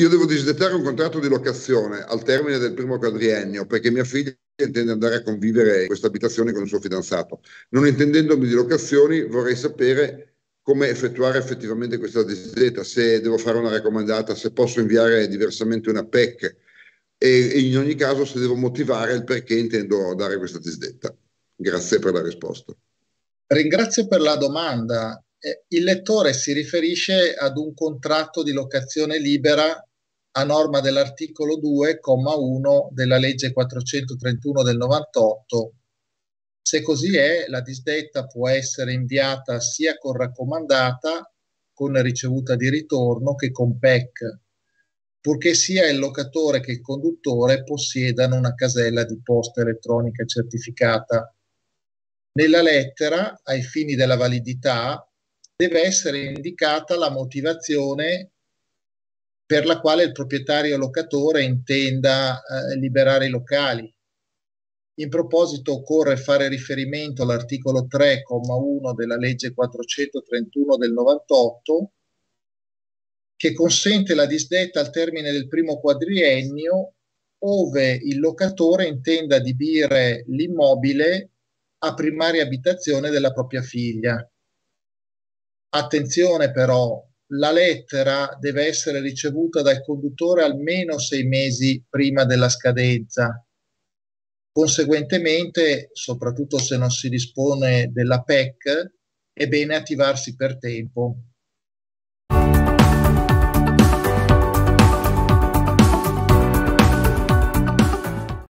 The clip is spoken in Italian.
Io devo disdettare un contratto di locazione al termine del primo quadriennio perché mia figlia intende andare a convivere in questa abitazione con il suo fidanzato. Non intendendomi di locazioni, vorrei sapere come effettuare effettivamente questa disdetta, se devo fare una raccomandata, se posso inviare diversamente una PEC e in ogni caso se devo motivare il perché intendo dare questa disdetta. Grazie per la risposta. Ringrazio per la domanda. Eh, il lettore si riferisce ad un contratto di locazione libera a norma dell'articolo 2,1 della legge 431 del 98. Se così è, la disdetta può essere inviata sia con raccomandata, con ricevuta di ritorno, che con PEC, purché sia il locatore che il conduttore possiedano una casella di posta elettronica certificata. Nella lettera, ai fini della validità, deve essere indicata la motivazione per la quale il proprietario locatore intenda eh, liberare i locali. In proposito occorre fare riferimento all'articolo 3,1 della legge 431 del 98 che consente la disdetta al termine del primo quadriennio ove il locatore intenda adibire l'immobile a primaria abitazione della propria figlia. Attenzione però, la lettera deve essere ricevuta dal conduttore almeno sei mesi prima della scadenza. Conseguentemente, soprattutto se non si dispone della PEC, è bene attivarsi per tempo.